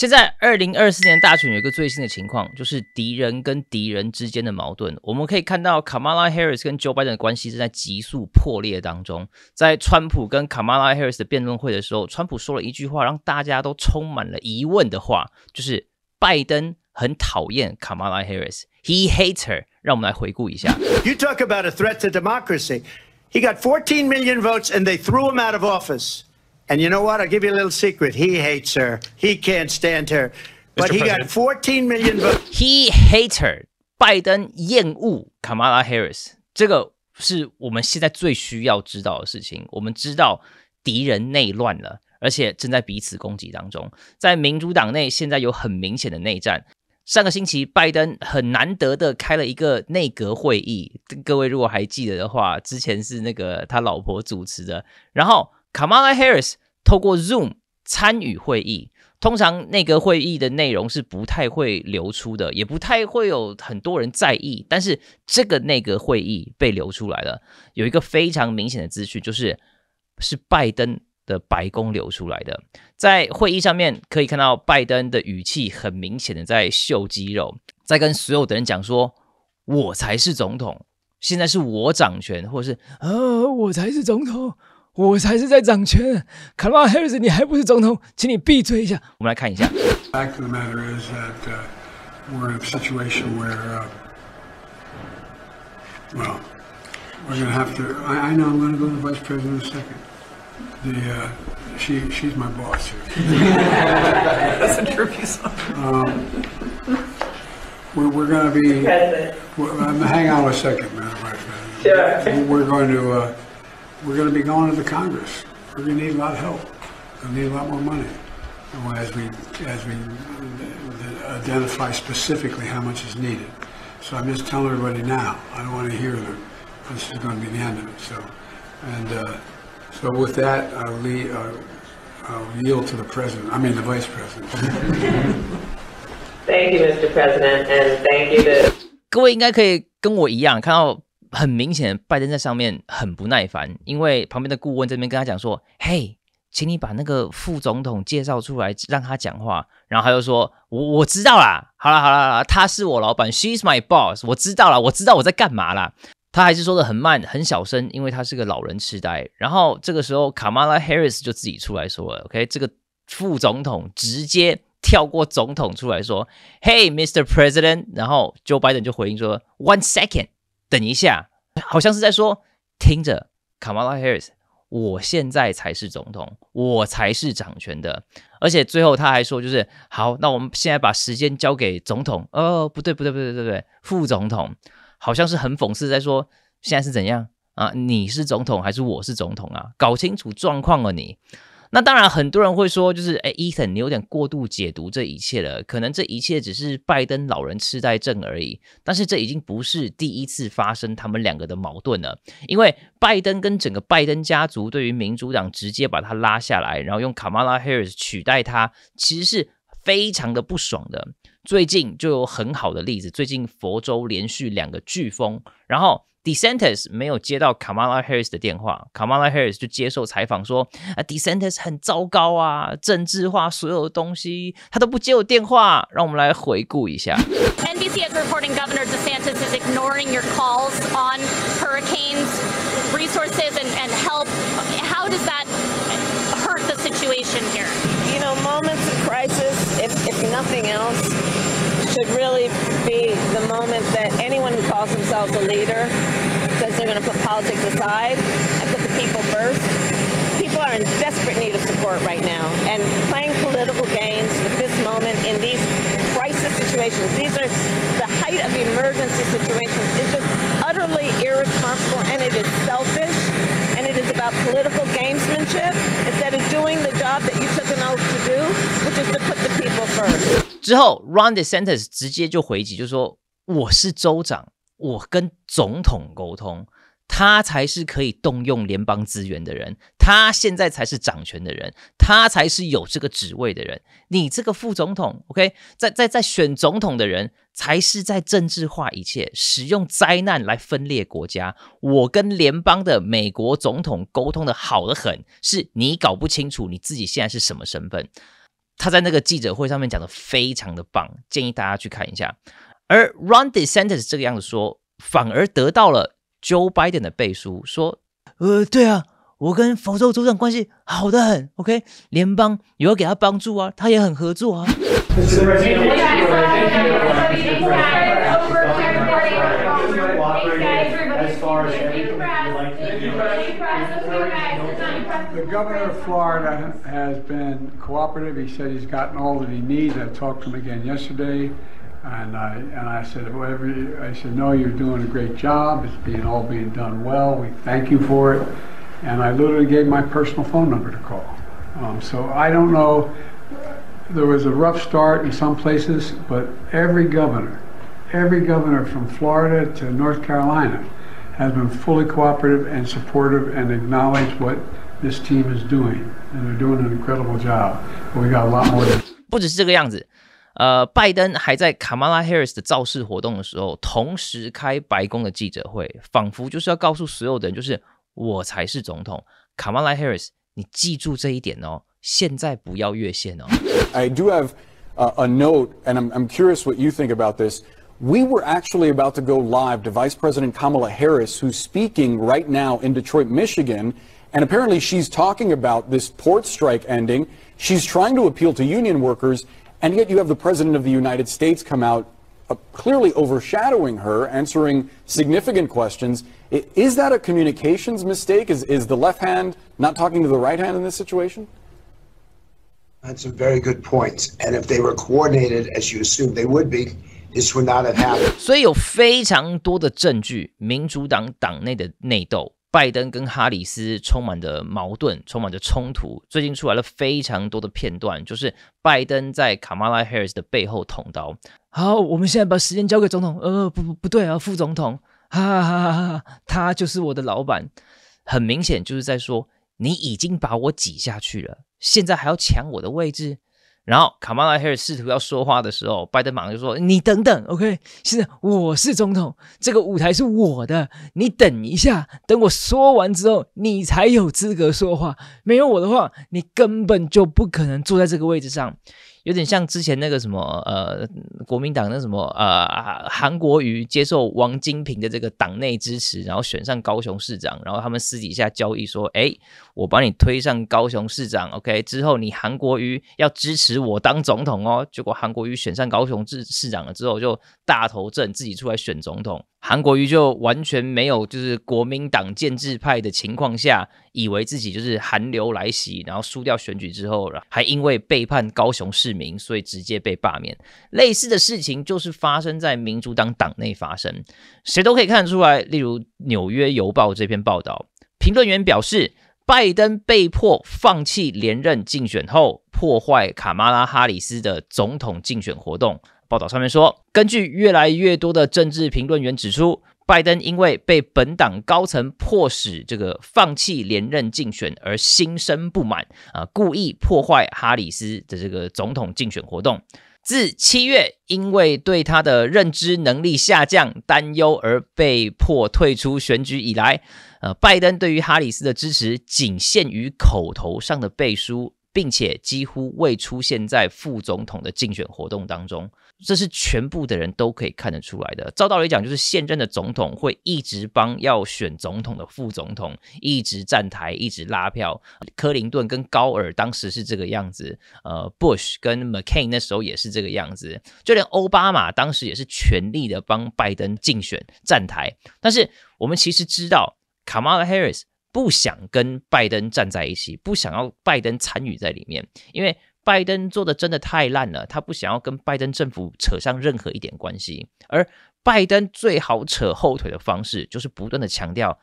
现在，二零二四年大选有一个最新的情况，就是敌人跟敌人之间的矛盾。我们可以看到，k a a a m l Harris 跟 Joe Biden 的关系正在急速破裂当中。在川普跟 Kamala Harris 的辩论会的时候，川普说了一句话，让大家都充满了疑问的话，就是拜登很讨厌卡 a 拉·哈里斯，He hates her。让我们来回顾一下。You talk about a threat to democracy. He got fourteen million votes and they threw him out of office. And you know what? I'll give you a little secret. He hates her. He can't stand her. But he got fourteen million votes. He hates her. Biden 厌恶 Kamala Harris。这个是我们现在最需要知道的事情。我们知道敌人内乱了，而且正在彼此攻击当中。在民主党内，现在有很明显的内战。上个星期，拜登很难得的开了一个内阁会议。各位如果还记得的话，之前是那个他老婆主持的。然后 Kamala Harris。透过 Zoom 参与会议，通常那个会议的内容是不太会流出的，也不太会有很多人在意。但是这个那个会议被流出来了，有一个非常明显的资讯，就是是拜登的白宫流出来的。在会议上面可以看到，拜登的语气很明显的在秀肌肉，在跟所有的人讲说：“我才是总统，现在是我掌权，或者是啊，我才是总统。”我才是在掌权。卡拉 Harris，你还不是总统，请你闭嘴一下。我们来看一下。Fact of the matter is that uh, we're in a situation where, uh, well, we're going to have to. I know I'm going to go to the vice president in a second. The uh, she she's my boss. here. That's a interview song. Um, we're, we're going to be. Hang on a second, Madam Vice President. Sure. We're going to we're going to be going to the Congress. We're going to need a lot of help. We're going to need a lot more money. as we, as we identify specifically how much is needed. So I'm just telling everybody now. I don't want to hear that this is going to be the end of it. So, and uh, so with that, I'll, lead, uh, I'll yield to the president. I mean the vice president. thank you, Mr. President, and thank you to. 各位应该可以跟我一样，看到很明显，拜登在上面很不耐烦，因为旁边的顾问这边跟他讲说：“嘿，请你把那个副总统介绍出来，让他讲话。”然后他就说：“我我知道啦，好了好了，他是我老板，She's my boss，我知道了，我知道我在干嘛啦。”他还是说的很慢、很小声，因为他是个老人痴呆。然后这个时候，卡马拉·哈里斯就自己出来说了：“OK，这个副总统直接跳过总统出来说：‘Hey, Mr. President’。”然后 Joe Biden 就回应说：“One second。”等一下，好像是在说：“听着，卡马拉·哈里斯，我现在才是总统，我才是掌权的。”而且最后他还说：“就是好，那我们现在把时间交给总统。”哦，不对，不对，不对，不对，副总统，好像是很讽刺，在说现在是怎样啊？你是总统还是我是总统啊？搞清楚状况了你。那当然，很多人会说，就是哎，伊森，你有点过度解读这一切了。可能这一切只是拜登老人痴呆症而已。但是这已经不是第一次发生他们两个的矛盾了。因为拜登跟整个拜登家族对于民主党直接把他拉下来，然后用卡马拉· r i s 取代他，其实是非常的不爽的。最近就有很好的例子，最近佛州连续两个飓风，然后。DeSantis 没有接到 Kamala Harris 的电话，Kamala Harris 就接受采访说，啊，DeSantis 很糟糕啊，政治化所有东西，他都不接我电话。让我们来回顾一下。NBC is reporting Governor DeSantis is ignoring your calls on hurricanes, resources, and and help. How does that hurt the situation here? You know, moments of crisis, if if nothing else. should really be the moment that anyone who calls themselves a leader says they're going to put politics aside and put the people first. People are in desperate need of support right now. And playing political games at this moment in these crisis situations, these are the height of emergency situations, It's just utterly irresponsible and it is selfish and it is about political gamesmanship instead of doing the job that you took an oath to do, which is to put the people first. 之后 r o n d e s a n t e s 直接就回击，就说我是州长，我跟总统沟通，他才是可以动用联邦资源的人，他现在才是掌权的人，他才是有这个职位的人。你这个副总统，OK，在在在选总统的人才是在政治化一切，使用灾难来分裂国家。我跟联邦的美国总统沟通的好得很，是你搞不清楚你自己现在是什么身份。他在那个记者会上面讲的非常的棒，建议大家去看一下。而 Ron DeSantis 这个样子说，反而得到了 Joe Biden 的背书，说，呃，对啊，我跟佛州州长关系好的很，OK，联邦也要给他帮助啊，他也很合作啊。The governor of Florida has been cooperative. He said he's gotten all that he needs. I talked to him again yesterday, and I and I said, whatever. I said, no, you're doing a great job. It's being all being done well. We thank you for it. And I literally gave my personal phone number to call. Um, so I don't know. There was a rough start in some places, but every governor, every governor from Florida to North Carolina, has been fully cooperative and supportive and acknowledged what this team is doing, and they're doing an incredible job. But we got a lot more. 不只是这个样子，呃，拜登还在卡马拉·哈里斯的造势活动的时候，同时开白宫的记者会，仿佛就是要告诉所有的人，就是我才是总统。卡马拉·哈里斯，你记住这一点哦，现在不要越线哦。I do have a note, and I'm I'm curious what you think about this. We were actually about to go live to Vice President Kamala Harris, who's speaking right now in Detroit, Michigan. And apparently she's talking about this port strike ending. She's trying to appeal to union workers, and yet you have the President of the United States come out uh, clearly overshadowing her, answering significant questions. is that a communications mistake? Is, is the left hand not talking to the right hand in this situation? That's a very good point. And if they were coordinated, as you assume they would be, this would not have happened. 拜登跟哈里斯充满着矛盾，充满着冲突。最近出来了非常多的片段，就是拜登在卡马拉·哈里斯的背后捅刀。好，我们现在把时间交给总统。呃，不不不对啊，副总统，哈哈哈哈哈哈，他就是我的老板。很明显就是在说，你已经把我挤下去了，现在还要抢我的位置。然后卡马拉·哈里试图要说话的时候，拜登马上就说：“你等等，OK？现在我是总统，这个舞台是我的，你等一下，等我说完之后，你才有资格说话。没有我的话，你根本就不可能坐在这个位置上。”有点像之前那个什么呃，国民党那什么呃，韩国瑜接受王金平的这个党内支持，然后选上高雄市长，然后他们私底下交易说，哎，我把你推上高雄市长，OK 之后你韩国瑜要支持我当总统哦。结果韩国瑜选上高雄市市长了之后，就大头阵自己出来选总统。韩国瑜就完全没有就是国民党建制派的情况下，以为自己就是寒流来袭，然后输掉选举之后，还因为背叛高雄市民，所以直接被罢免。类似的事情就是发生在民主党党内发生，谁都可以看出来。例如《纽约邮报》这篇报道，评论员表示，拜登被迫放弃连任竞选后，破坏卡马拉哈里斯的总统竞选活动。报道上面说，根据越来越多的政治评论员指出，拜登因为被本党高层迫使这个放弃连任竞选而心生不满啊，故意破坏哈里斯的这个总统竞选活动。自七月因为对他的认知能力下降担忧而被迫退出选举以来，呃，拜登对于哈里斯的支持仅限于口头上的背书，并且几乎未出现在副总统的竞选活动当中。这是全部的人都可以看得出来的。照道理讲，就是现任的总统会一直帮要选总统的副总统，一直站台，一直拉票。克林顿跟高尔当时是这个样子，呃，Bush 跟 McCain 那时候也是这个样子。就连奥巴马当时也是全力的帮拜登竞选站台。但是我们其实知道，卡玛拉 Harris 不想跟拜登站在一起，不想要拜登参与在里面，因为。拜登做的真的太烂了，他不想要跟拜登政府扯上任何一点关系。而拜登最好扯后腿的方式，就是不断的强调：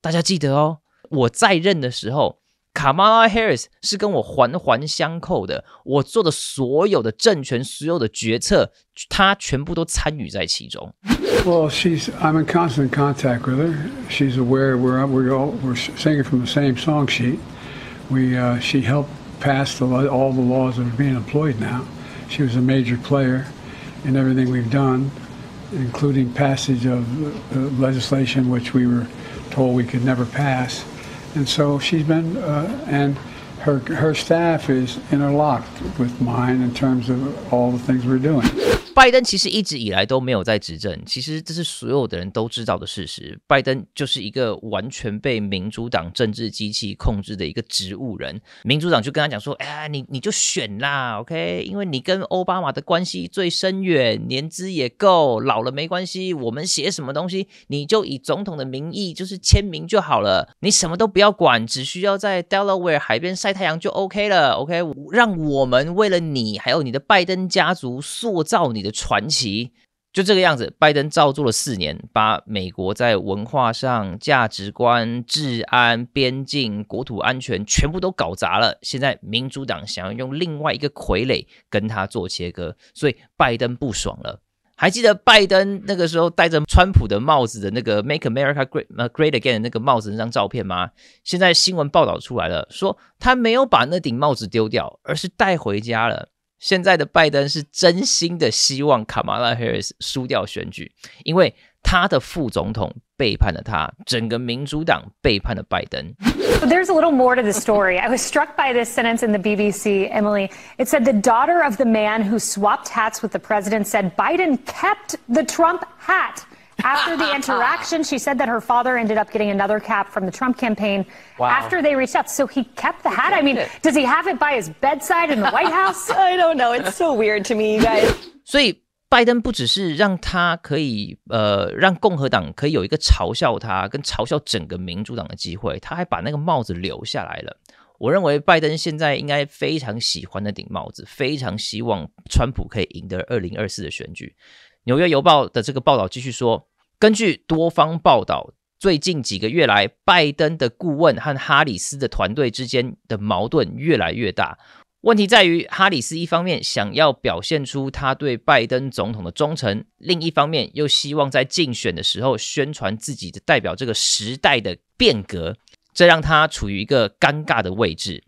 大家记得哦，我在任的时候，卡马拉·哈里斯是跟我环环相扣的，我做的所有的政权、所有的决策，他全部都参与在其中。Well, she's, I'm in constant contact with her. She's aware we're we all we're singing from the same song sheet. We, she helped. passed the, all the laws that are being employed now. She was a major player in everything we've done, including passage of uh, legislation which we were told we could never pass. And so she's been, uh, and her, her staff is interlocked with mine in terms of all the things we're doing. 拜登其实一直以来都没有在执政，其实这是所有的人都知道的事实。拜登就是一个完全被民主党政治机器控制的一个植物人。民主党就跟他讲说：“哎，你你就选啦，OK，因为你跟奥巴马的关系最深远，年资也够，老了没关系。我们写什么东西，你就以总统的名义就是签名就好了，你什么都不要管，只需要在 Delaware 海边晒太阳就 OK 了。OK，让我们为了你还有你的拜登家族塑造你。”的传奇就这个样子，拜登照做了四年，把美国在文化上、价值观、治安、边境、国土安全全部都搞砸了。现在民主党想要用另外一个傀儡跟他做切割，所以拜登不爽了。还记得拜登那个时候戴着川普的帽子的那个 “Make America Great Again” 那个帽子那张照片吗？现在新闻报道出来了，说他没有把那顶帽子丢掉，而是带回家了。现在的拜登是真心的希望卡马拉·哈里斯输掉选举，因为他的副总统背叛了他，整个民主党背叛了拜登。There's a little more to the story. I was struck by this sentence in the BBC, Emily. It said the daughter of the man who swapped hats with the president said Biden kept the Trump hat. After the interaction, she said that her father ended up getting another cap from the Trump campaign. After they reached out, so he kept the hat. I mean, does he have it by his bedside in the White House? I don't know. It's so weird to me, you guys. 所以，拜登不只是让他可以呃让共和党可以有一个嘲笑他跟嘲笑整个民主党的机会，他还把那个帽子留下来了。我认为拜登现在应该非常喜欢那顶帽子，非常希望川普可以赢得二零二四的选举。纽约邮报的这个报道继续说。根据多方报道，最近几个月来，拜登的顾问和哈里斯的团队之间的矛盾越来越大。问题在于，哈里斯一方面想要表现出他对拜登总统的忠诚，另一方面又希望在竞选的时候宣传自己的代表这个时代的变革，这让他处于一个尴尬的位置。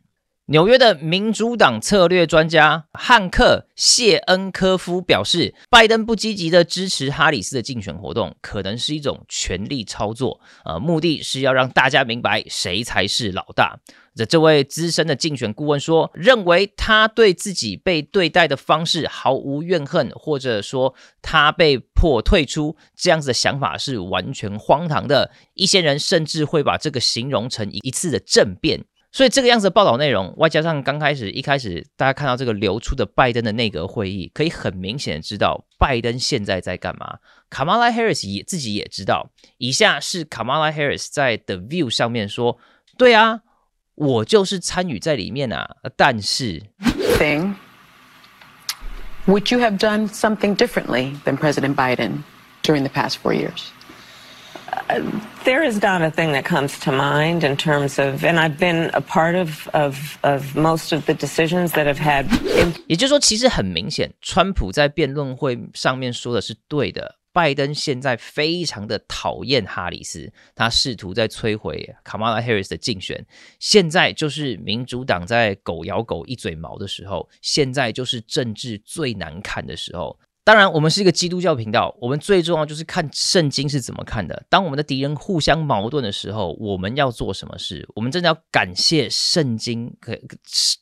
纽约的民主党策略专家汉克谢恩科夫表示，拜登不积极的支持哈里斯的竞选活动，可能是一种权力操作。呃，目的是要让大家明白谁才是老大。这这位资深的竞选顾问说，认为他对自己被对待的方式毫无怨恨，或者说他被迫退出，这样子的想法是完全荒唐的。一些人甚至会把这个形容成一次的政变。所以这个样子的报道内容，外加上刚开始一开始大家看到这个流出的拜登的内阁会议，可以很明显的知道拜登现在在干嘛。卡马拉·哈里斯也自己也知道。以下是卡马拉·哈里斯在《The View》上面说：“对啊，我就是参与在里面啊，但是。” there is not a thing that comes to mind in terms of, and I've been a part of of of most of the decisions that have had. 也就是说，其实很明显，川普在辩论会上面说的是对的。拜登现在非常的讨厌哈里斯，他试图在摧毁卡马拉· h 哈里斯的竞选。现在就是民主党在狗咬狗一嘴毛的时候，现在就是政治最难看的时候。当然，我们是一个基督教频道，我们最重要就是看圣经是怎么看的。当我们的敌人互相矛盾的时候，我们要做什么事？我们真的要感谢圣经，可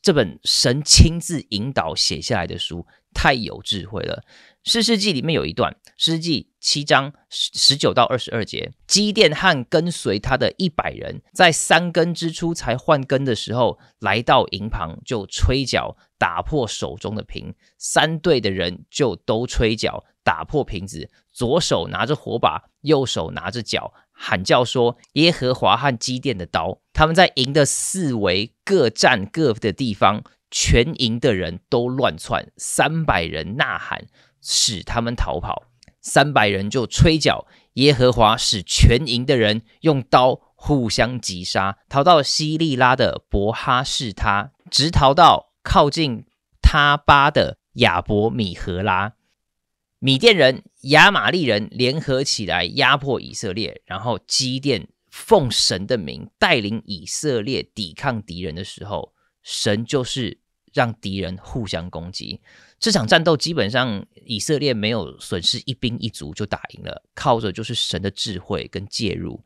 这本神亲自引导写下来的书。太有智慧了，《诗世纪里面有一段，《诗诗记》七章十十九到二十二节，基甸和跟随他的一百人，在三更之初才换更的时候，来到营旁就吹角，打破手中的瓶，三队的人就都吹角，打破瓶子，左手拿着火把，右手拿着角，喊叫说：“耶和华和基甸的刀。”他们在营的四围各占各的地方。全营的人都乱窜，三百人呐喊，使他们逃跑；三百人就吹角，耶和华使全营的人用刀互相击杀。逃到西利拉的伯哈士他，直逃到靠近他巴的亚伯米荷拉。米甸人、亚玛利人联合起来压迫以色列，然后基甸奉神的名带领以色列抵抗敌人的时候，神就是。让敌人互相攻击，这场战斗基本上以色列没有损失一兵一卒就打赢了，靠着就是神的智慧跟介入。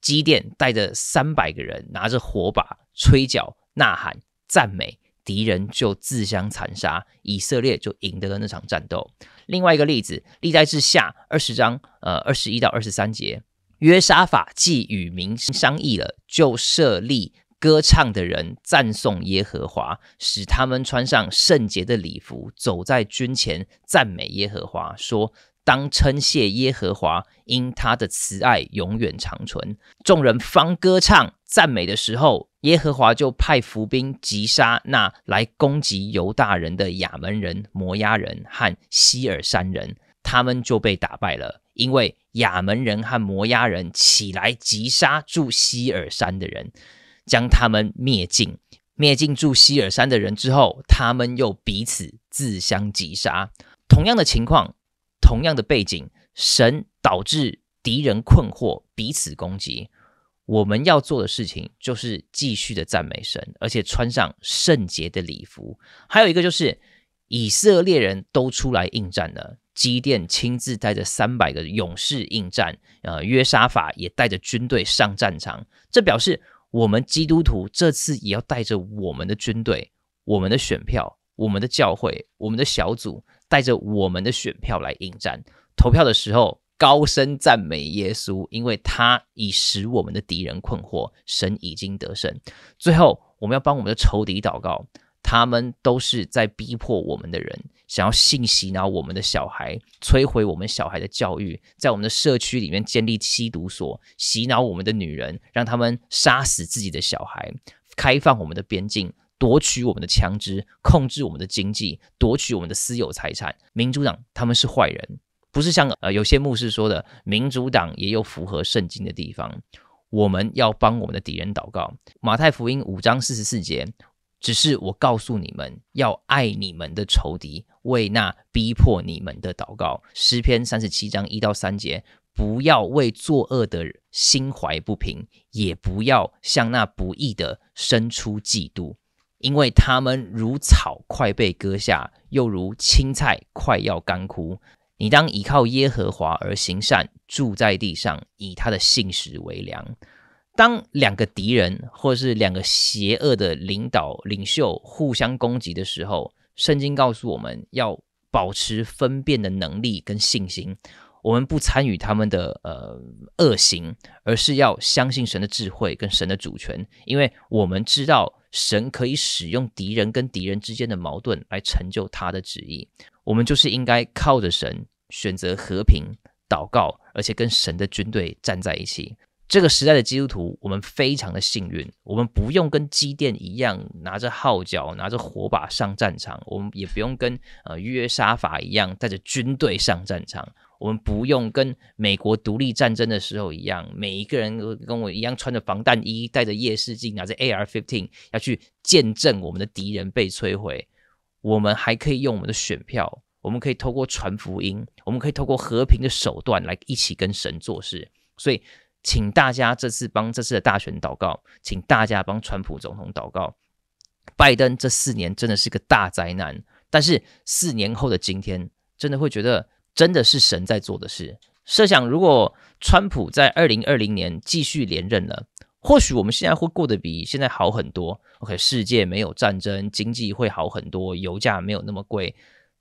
基甸带着三百个人，拿着火把、吹角、呐喊、赞美，敌人就自相残杀，以色列就赢得了那场战斗。另外一个例子，历代志下二十章，呃，二十一到二十三节，约沙法既与民商议了，就设立。歌唱的人赞颂耶和华，使他们穿上圣洁的礼服，走在军前赞美耶和华，说：“当称谢耶和华，因他的慈爱永远长存。”众人方歌唱赞美的时候，耶和华就派伏兵击杀那来攻击犹大人的亚门人、摩押人和希尔山人，他们就被打败了。因为亚门人和摩押人起来击杀住希尔山的人。将他们灭尽，灭尽住希尔山的人之后，他们又彼此自相击杀。同样的情况，同样的背景，神导致敌人困惑，彼此攻击。我们要做的事情就是继续的赞美神，而且穿上圣洁的礼服。还有一个就是以色列人都出来应战了，基甸亲自带着三百个勇士应战，呃，约沙法也带着军队上战场，这表示。我们基督徒这次也要带着我们的军队、我们的选票、我们的教会、我们的小组，带着我们的选票来应战。投票的时候，高声赞美耶稣，因为他已使我们的敌人困惑，神已经得胜。最后，我们要帮我们的仇敌祷告。他们都是在逼迫我们的人，想要信息，然后我们的小孩摧毁我们小孩的教育，在我们的社区里面建立吸毒所，洗脑我们的女人，让他们杀死自己的小孩，开放我们的边境，夺取我们的枪支，控制我们的经济，夺取我们的私有财产。民主党他们是坏人，不是像呃有些牧师说的，民主党也有符合圣经的地方。我们要帮我们的敌人祷告。马太福音五章四十四节。只是我告诉你们，要爱你们的仇敌，为那逼迫你们的祷告。诗篇三十七章一到三节：不要为作恶的心怀不平，也不要向那不义的生出嫉妒，因为他们如草快被割下，又如青菜快要干枯。你当依靠耶和华而行善，住在地上，以他的信实为粮。当两个敌人或者是两个邪恶的领导领袖互相攻击的时候，圣经告诉我们要保持分辨的能力跟信心。我们不参与他们的呃恶行，而是要相信神的智慧跟神的主权，因为我们知道神可以使用敌人跟敌人之间的矛盾来成就他的旨意。我们就是应该靠着神选择和平，祷告，而且跟神的军队站在一起。这个时代的基督徒，我们非常的幸运，我们不用跟基甸一样拿着号角、拿着火把上战场，我们也不用跟呃约沙法一样带着军队上战场，我们不用跟美国独立战争的时候一样，每一个人跟我一样穿着防弹衣、带着夜视镜、拿着 AR fifteen 要去见证我们的敌人被摧毁。我们还可以用我们的选票，我们可以透过传福音，我们可以透过和平的手段来一起跟神做事，所以。请大家这次帮这次的大选祷告，请大家帮川普总统祷告。拜登这四年真的是个大灾难，但是四年后的今天，真的会觉得真的是神在做的事。设想如果川普在二零二零年继续连任了，或许我们现在会过得比现在好很多。OK，世界没有战争，经济会好很多，油价没有那么贵。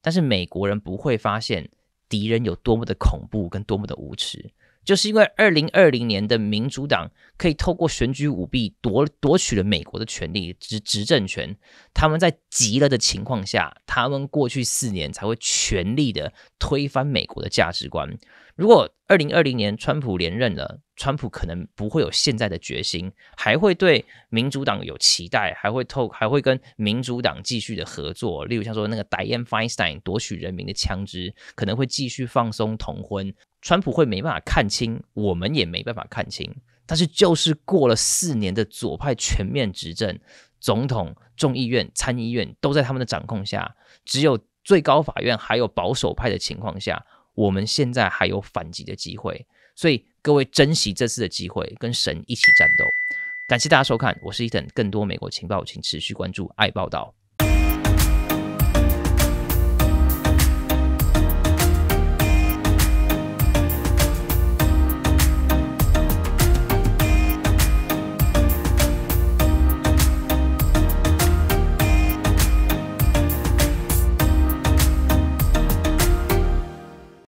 但是美国人不会发现敌人有多么的恐怖跟多么的无耻。就是因为二零二零年的民主党可以透过选举舞弊夺夺取了美国的权利执执政权，他们在急了的情况下，他们过去四年才会全力的推翻美国的价值观。如果二零二零年川普连任了，川普可能不会有现在的决心，还会对民主党有期待，还会透还会跟民主党继续的合作。例如像说那个 Dianne Feinstein 夺取人民的枪支，可能会继续放松同婚。川普会没办法看清，我们也没办法看清。但是，就是过了四年的左派全面执政，总统、众议院、参议院都在他们的掌控下，只有最高法院还有保守派的情况下，我们现在还有反击的机会。所以，各位珍惜这次的机会，跟神一起战斗。感谢大家收看，我是伊藤。更多美国情报，请持续关注爱报道。